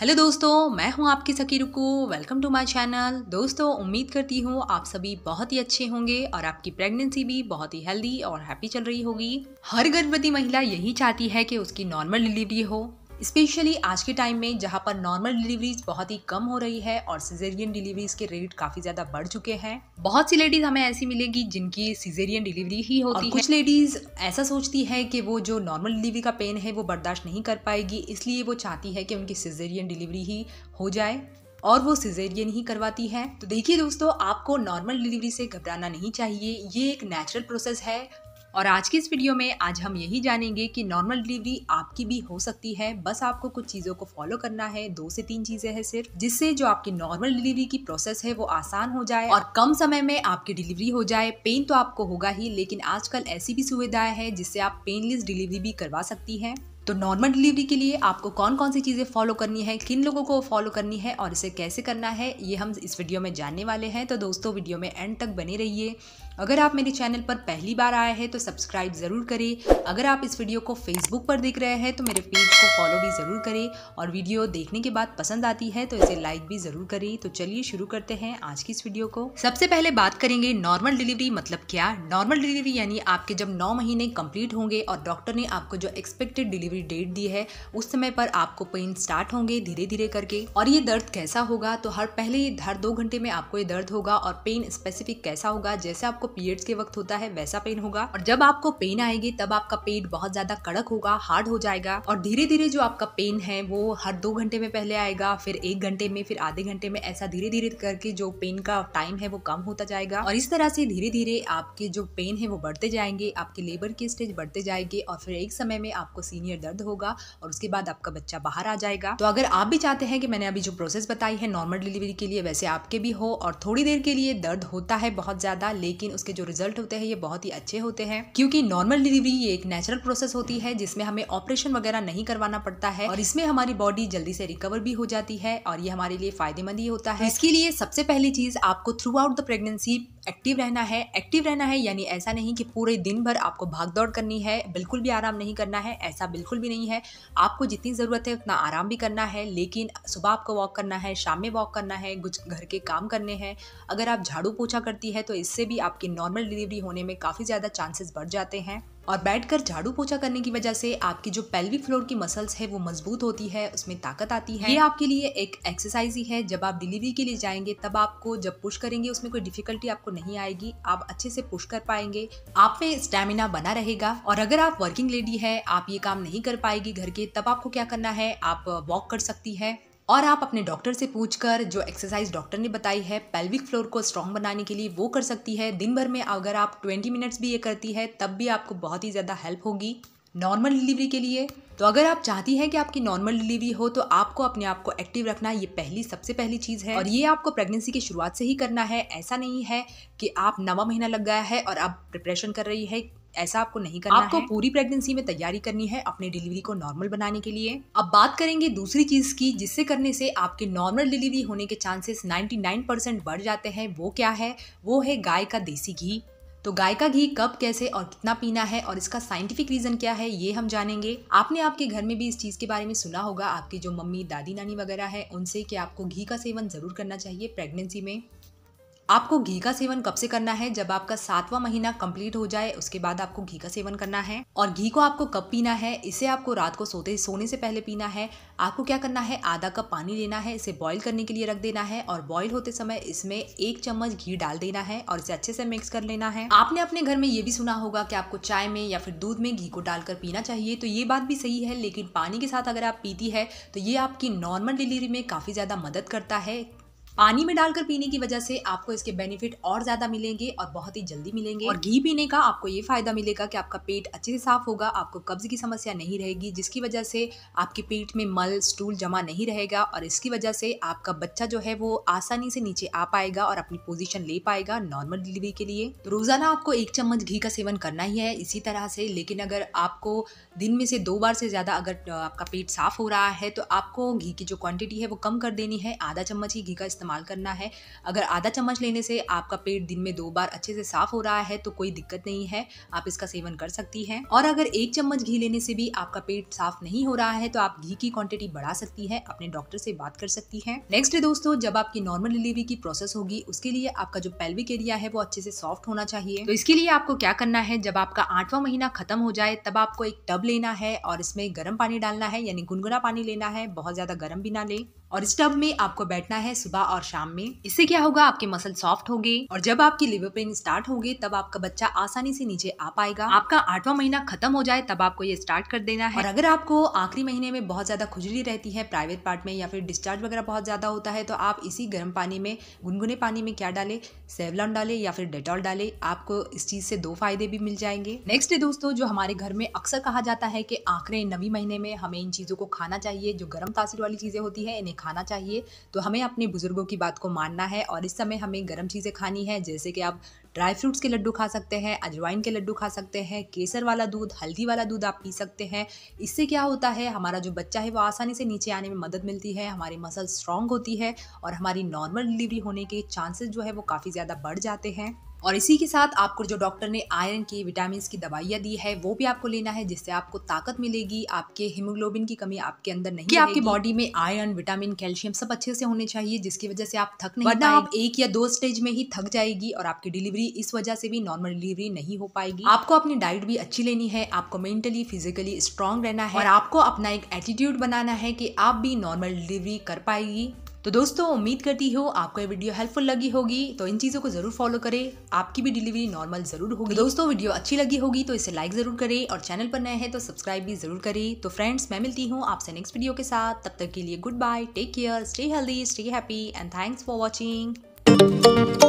Hello दोस्तों मैं हूं आपकी सकी रुकू वेलकम टू माय चैनल दोस्तों उम्मीद करती हूं आप सभी बहुत ही अच्छे होंगे और आपकी प्रेगनेंसी भी बहुत ही हेल्दी और हैप्पी चल रही होगी हर गर्भवती महिला यही चाहती है कि उसकी नॉर्मल डिलीवरी हो स्पेशली आज के टाइम में जहाँ पर नॉर्मल डिलीवरीज बहुत ही कम हो रही है और सीजेरियन डिलीवरीज के रेट काफ़ी ज़्यादा बढ़ चुके हैं बहुत सी लेडीज़ हमें ऐसी मिलेगी जिनकी सीजेरियन डिलीवरी ही होती है कुछ लेडीज़ ऐसा सोचती है कि वो जो नॉर्मल डिलीवरी का पेन है वो बर्दाश्त नहीं कर पाएगी इसलिए वो चाहती है कि उनकी सीजेरियन डिलीवरी ही हो जाए और वो सिजेरियन ही करवाती है तो देखिए दोस्तों आपको नॉर्मल डिलीवरी से घबराना नहीं चाहिए ये एक नेचुरल प्रोसेस है और आज की इस वीडियो में आज हम यही जानेंगे कि नॉर्मल डिलीवरी आपकी भी हो सकती है बस आपको कुछ चीज़ों को फॉलो करना है दो से तीन चीज़ें हैं सिर्फ जिससे जो आपकी नॉर्मल डिलीवरी की प्रोसेस है वो आसान हो जाए और कम समय में आपकी डिलीवरी हो जाए पेन तो आपको होगा ही लेकिन आजकल ऐसी भी सुविधाएं है जिससे आप पेनलेस डिलीवरी भी करवा सकती है तो नॉर्मल डिलीवरी के लिए आपको कौन कौन सी चीज़ें फॉलो करनी है किन लोगों को फॉलो करनी है और इसे कैसे करना है ये हम इस वीडियो में जानने वाले हैं तो दोस्तों वीडियो में एंड तक बने रहिए अगर आप मेरे चैनल पर पहली बार आए हैं तो सब्सक्राइब ज़रूर करें अगर आप इस वीडियो को फेसबुक पर देख रहे हैं तो मेरे पेज को फॉलो भी ज़रूर करें और वीडियो देखने के बाद पसंद आती है तो इसे लाइक भी ज़रूर करें तो चलिए शुरू करते हैं आज की इस वीडियो को सबसे पहले बात करेंगे नॉर्मल डिलीवरी मतलब क्या नॉर्मल डिलीवरी यानी आपके जब नौ महीने कंप्लीट होंगे और डॉक्टर ने आपको जो एक्सपेक्टेड डिलीवरी भी डेट दी है उस समय पर आपको पेन स्टार्ट होंगे धीरे धीरे करके और ये दर्द कैसा होगा तो हर पहले हर दो घंटे में आपको ये दर्द होगा और पेन स्पेसिफिक कैसा होगा जैसे आपको पीरियड्स के वक्त होता है वैसा पेन होगा और जब आपको पेन आएगी तब आपका पेट बहुत ज्यादा कड़क होगा हार्ड हो जाएगा और धीरे धीरे जो आपका पेन है वो हर दो घंटे में पहले आएगा फिर एक घंटे में फिर आधे घंटे में ऐसा धीरे धीरे करके जो पेन का टाइम है वो कम होता जाएगा और इस तरह से धीरे धीरे आपके जो पेन है वो बढ़ते जाएंगे आपके लेबर की स्टेज बढ़ते जाएगी और फिर एक समय में आपको सीनियर में दर्द होगा और उसके बाद आपका बच्चा बाहर आ जाएगा तो अगर आप भी चाहते हैं कि मैंने अभी जो प्रोसेस बताई है नॉर्मल डिलीवरी के लिए वैसे आपके भी हो और थोड़ी देर के लिए दर्द होता है बहुत ज़्यादा लेकिन उसके जो रिजल्ट होते हैं ये बहुत ही अच्छे होते हैं क्योंकि नॉर्मल डिलीवरी एक नेचुरल प्रोसेस होती है जिसमें हमें ऑपरेशन वगैरह नहीं करवाना पड़ता है और इसमें हमारी बॉडी जल्दी से रिकवर भी हो जाती है और ये हमारे लिए फायदेमंद ही होता है तो इसके लिए सबसे पहली चीज आपको throughout the pregnancy active रहना है एक्टिव रहना है यानी ऐसा नहीं कि पूरे दिन भर आपको भाग दौड़ करनी है बिल्कुल भी आराम नहीं करना है ऐसा बिल्कुल भी नहीं है आपको जितनी ज़रूरत है उतना आराम भी करना है लेकिन सुबह आपको वॉक करना है शाम में वॉक करना है कुछ घर के काम करने हैं अगर आप झाड़ू पोछा करती है तो इससे भी आपकी नॉर्मल डिलीवरी होने में काफ़ी ज़्यादा चांसेस बढ़ जाते हैं और बैठकर झाड़ू पोछा करने की वजह से आपकी जो पेल्विक फ्लोर की मसल्स है वो मजबूत होती है उसमें ताकत आती है ये आपके लिए एक एक्सरसाइज ही है जब आप डिलीवरी के लिए जाएंगे तब आपको जब पुश करेंगे उसमें कोई डिफिकल्टी आपको नहीं आएगी आप अच्छे से पुश कर पाएंगे आप में स्टेमिना बना रहेगा और अगर आप वर्किंग लेडी है आप ये काम नहीं कर पाएगी घर के तब आपको क्या करना है आप वॉक कर सकती है और आप अपने डॉक्टर से पूछकर जो एक्सरसाइज डॉक्टर ने बताई है पेल्विक फ्लोर को स्ट्रॉन्ग बनाने के लिए वो कर सकती है दिन भर में अगर आप 20 मिनट्स भी ये करती है तब भी आपको बहुत ही ज़्यादा हेल्प होगी नॉर्मल डिलीवरी के लिए तो अगर आप चाहती हैं कि आपकी नॉर्मल डिलीवरी हो तो आपको अपने आप को एक्टिव रखना ये पहली सबसे पहली चीज़ है और ये आपको प्रेगनेंसी की शुरुआत से ही करना है ऐसा नहीं है कि आप नवा महीना लग गया है और आप प्रिपरेशन कर रही है ऐसा आपको नहीं करना आपको है। पूरी प्रेगनेंसी में तैयारी करनी है अपने डिलीवरी को नॉर्मल बनाने के लिए अब बात करेंगे दूसरी चीज की जिससे करने से आपके नॉर्मल डिलीवरी होने के चांसेस 99 परसेंट बढ़ जाते हैं वो क्या है वो है गाय का देसी घी तो गाय का घी कब कैसे और कितना पीना है और इसका साइंटिफिक रीजन क्या है ये हम जानेंगे आपने आपके घर में भी इस चीज के बारे में सुना होगा आपकी जो मम्मी दादी नानी वगैरह है उनसे कि आपको घी का सेवन जरूर करना चाहिए प्रेगनेंसी में आपको घी का सेवन कब से करना है जब आपका सातवां महीना कंप्लीट हो जाए उसके बाद आपको घी का सेवन करना है और घी को आपको कब पीना है इसे आपको रात को सोते सोने से पहले पीना है आपको क्या करना है आधा कप पानी लेना है इसे बॉईल करने के लिए रख देना है और बॉईल होते समय इसमें एक चम्मच घी डाल देना है और इसे अच्छे से मिक्स कर लेना है आपने अपने घर में ये भी सुना होगा कि आपको चाय में या फिर दूध में घी को डालकर पीना चाहिए तो ये बात भी सही है लेकिन पानी के साथ अगर आप पीती है तो ये आपकी नॉर्मल डिलीवरी में काफ़ी ज़्यादा मदद करता है पानी में डालकर पीने की वजह से आपको इसके बेनिफिट और ज्यादा मिलेंगे और बहुत ही जल्दी मिलेंगे और घी पीने का आपको ये फायदा मिलेगा कि आपका पेट अच्छे से साफ होगा आपको कब्ज की समस्या नहीं रहेगी जिसकी वजह से आपके पेट में मल स्टूल जमा नहीं रहेगा और इसकी वजह से आपका बच्चा जो है वो आसानी से नीचे आ पाएगा और अपनी पोजिशन ले पाएगा नॉर्मल डिलीवरी के लिए तो रोजाना आपको एक चम्मच घी का सेवन करना ही है इसी तरह से लेकिन अगर आपको दिन में से दो बार से ज्यादा अगर आपका पेट साफ हो रहा है तो आपको घी की जो क्वांटिटी है वो कम कर देनी है आधा चम्मच ही घी का इस्तेमाल करना है अगर आधा चम्मच लेने से आपका पेट दिन में दो बार अच्छे से साफ हो रहा है तो कोई दिक्कत नहीं है आप इसका सेवन कर सकती हैं और अगर एक चम्मच घी लेने से भी आपका पेट साफ नहीं हो रहा है तो आप घी की क्वांटिटी बढ़ा सकती है अपने डॉक्टर से बात कर सकती है नेक्स्ट दोस्तों जब आपकी नॉर्मल डिलीवरी की प्रोसेस होगी उसके लिए आपका जो पेल्विक एरिया है वो अच्छे से सॉफ्ट होना चाहिए तो इसके लिए आपको क्या करना है जब आपका आठवां महीना खत्म हो जाए तब आपको एक टब लेना है और इसमें गर्म पानी डालना है यानी गुनगुना पानी लेना है बहुत ज्यादा गर्म भी ना लें और स्टब में आपको बैठना है सुबह और शाम में इससे क्या होगा आपके मसल सॉफ्ट होंगे और जब आपकी लिवर पेन स्टार्ट होगी तब आपका बच्चा आसानी से नीचे आ पाएगा आपका आठवां महीना खत्म हो जाए तब आपको ये स्टार्ट कर देना है और अगर आपको आखिरी महीने में बहुत ज्यादा खुजली रहती है प्राइवेट पार्ट में या फिर डिस्चार्ज वगैरह बहुत ज्यादा होता है तो आप इसी गर्म पानी में गुनगुने पानी में क्या डाले सेवलॉन डाले या फिर डेटॉल डाले आपको इस चीज से दो फायदे भी मिल जाएंगे नेक्स्ट दोस्तों जो हमारे घर में अक्सर कहा जाता है कि आखिरी नवी महीने में हमें इन चीजों को खाना चाहिए जो गर्म तासीर वाली चीजें होती है इन्हें खाना चाहिए तो हमें अपने बुज़ुर्गों की बात को मानना है और इस समय हमें गर्म चीज़ें खानी है जैसे कि आप ड्राई फ्रूट्स के लड्डू खा सकते हैं अजवाइन के लड्डू खा सकते हैं केसर वाला दूध हल्दी वाला दूध आप पी सकते हैं इससे क्या होता है हमारा जो बच्चा है वो आसानी से नीचे आने में मदद मिलती है हमारी मसल स्ट्रांग होती है और हमारी नॉर्मल डिलीवरी होने के चांसेस जो है वो काफ़ी ज़्यादा बढ़ जाते हैं और इसी के साथ आपको जो डॉक्टर ने आयरन की विटामिन की दवाइयाँ दी है वो भी आपको लेना है जिससे आपको ताकत मिलेगी आपके हीमोग्लोबिन की कमी आपके अंदर नहीं कि आपकी बॉडी में आयरन विटामिन कैल्शियम सब अच्छे से होने चाहिए जिसकी वजह से आप थक नहीं आप एक या दो स्टेज में ही थक जाएगी और आपकी डिलीवरी इस वजह से भी नॉर्मल डिलीवरी नहीं हो पाएगी आपको अपनी डाइट भी अच्छी लेनी है आपको मेंटली फिजिकली स्ट्रांग रहना है और आपको अपना एक एटीट्यूड बनाना है कि आप भी नॉर्मल डिलीवरी कर पाएगी तो दोस्तों उम्मीद करती हो आपको ये वीडियो हेल्पफुल लगी होगी तो इन चीज़ों को ज़रूर फॉलो करें आपकी भी डिलीवरी नॉर्मल ज़रूर होगी तो दोस्तों वीडियो अच्छी लगी होगी तो इसे लाइक ज़रूर करें और चैनल पर नए हैं तो सब्सक्राइब भी ज़रूर करें तो फ्रेंड्स मैं मिलती हूँ आपसे नेक्स्ट वीडियो के साथ तब तक के लिए goodbye take care stay healthy stay happy and thanks for watching